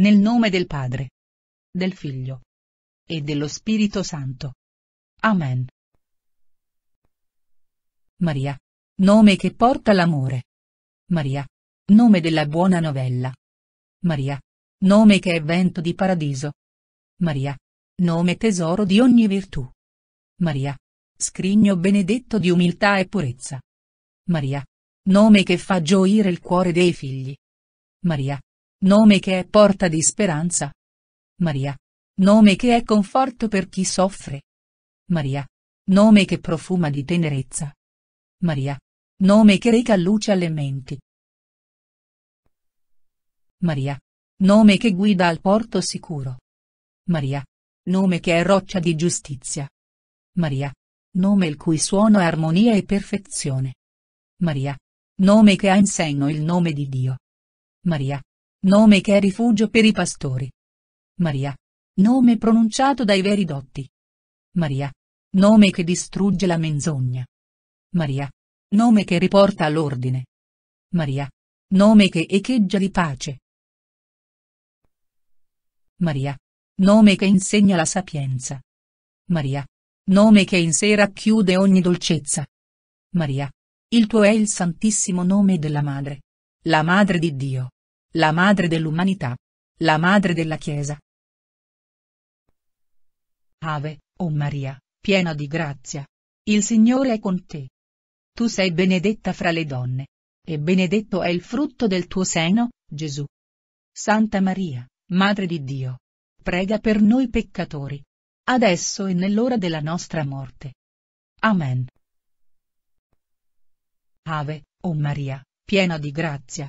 Nel nome del Padre, del Figlio e dello Spirito Santo. Amen. Maria, nome che porta l'amore. Maria, nome della buona novella. Maria, nome che è vento di paradiso. Maria, nome tesoro di ogni virtù. Maria, scrigno benedetto di umiltà e purezza. Maria, nome che fa gioire il cuore dei figli. Maria, Nome che è porta di speranza. Maria. Nome che è conforto per chi soffre. Maria. Nome che profuma di tenerezza. Maria. Nome che reca luce alle menti. Maria. Nome che guida al porto sicuro. Maria. Nome che è roccia di giustizia. Maria. Nome il cui suono è armonia e perfezione. Maria. Nome che ha in senno il nome di Dio. Maria. Nome che è rifugio per i pastori. Maria. Nome pronunciato dai veri dotti. Maria. Nome che distrugge la menzogna. Maria. Nome che riporta all'ordine. Maria. Nome che echeggia di pace. Maria. Nome che insegna la sapienza. Maria. Nome che in sé racchiude ogni dolcezza. Maria. Il tuo è il santissimo nome della Madre. La Madre di Dio. La madre dell'umanità. La madre della Chiesa. Ave, o oh Maria, piena di grazia. Il Signore è con te. Tu sei benedetta fra le donne. E benedetto è il frutto del tuo seno, Gesù. Santa Maria, Madre di Dio. Prega per noi peccatori. Adesso e nell'ora della nostra morte. Amen. Ave, o oh Maria, piena di grazia,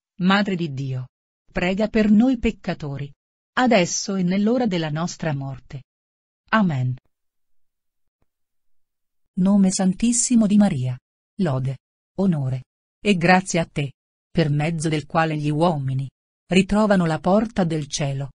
Madre di Dio, prega per noi peccatori, adesso e nell'ora della nostra morte. Amen. Nome Santissimo di Maria. Lode, onore e grazie a te, per mezzo del quale gli uomini ritrovano la porta del cielo.